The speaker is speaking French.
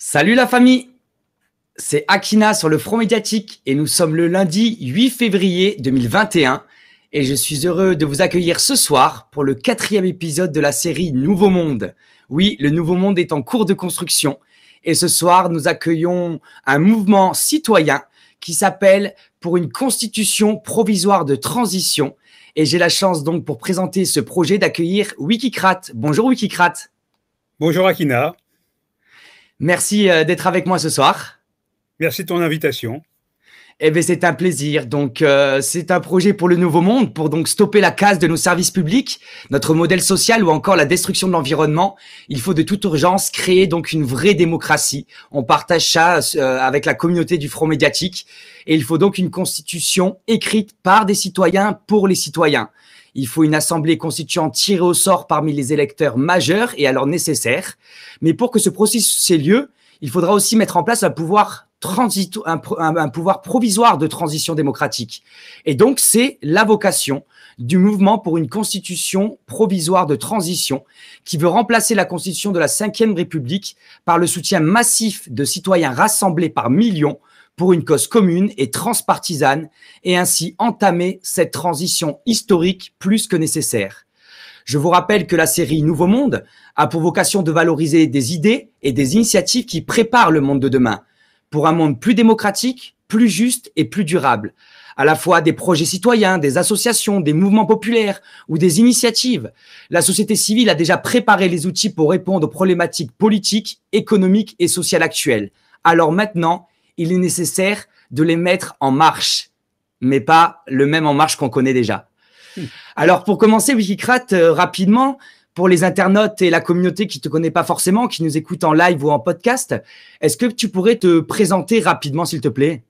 Salut la famille C'est Akina sur le front médiatique et nous sommes le lundi 8 février 2021 et je suis heureux de vous accueillir ce soir pour le quatrième épisode de la série Nouveau Monde. Oui, le Nouveau Monde est en cours de construction et ce soir nous accueillons un mouvement citoyen qui s'appelle pour une constitution provisoire de transition et j'ai la chance donc pour présenter ce projet d'accueillir Wikicrate. Bonjour Wikicrate. Bonjour Akina. Merci euh, d'être avec moi ce soir. Merci de ton invitation. Eh bien, c'est un plaisir. Donc, euh, c'est un projet pour le nouveau monde, pour donc stopper la casse de nos services publics, notre modèle social ou encore la destruction de l'environnement. Il faut de toute urgence créer donc une vraie démocratie. On partage ça euh, avec la communauté du Front médiatique. Et il faut donc une constitution écrite par des citoyens pour les citoyens. Il faut une assemblée constituante tirée au sort parmi les électeurs majeurs et alors nécessaire. Mais pour que ce processus ait lieu, il faudra aussi mettre en place un pouvoir un, un pouvoir provisoire de transition démocratique. Et donc, c'est la vocation du mouvement pour une constitution provisoire de transition qui veut remplacer la constitution de la Ve République par le soutien massif de citoyens rassemblés par millions pour une cause commune et transpartisane et ainsi entamer cette transition historique plus que nécessaire. Je vous rappelle que la série Nouveau Monde a pour vocation de valoriser des idées et des initiatives qui préparent le monde de demain pour un monde plus démocratique, plus juste et plus durable. À la fois des projets citoyens, des associations, des mouvements populaires ou des initiatives. La société civile a déjà préparé les outils pour répondre aux problématiques politiques, économiques et sociales actuelles. Alors maintenant, il est nécessaire de les mettre en marche, mais pas le même en marche qu'on connaît déjà. Hmm. Alors pour commencer, Wikicrat, euh, rapidement, pour les internautes et la communauté qui ne te connaît pas forcément, qui nous écoute en live ou en podcast, est-ce que tu pourrais te présenter rapidement, s'il te plaît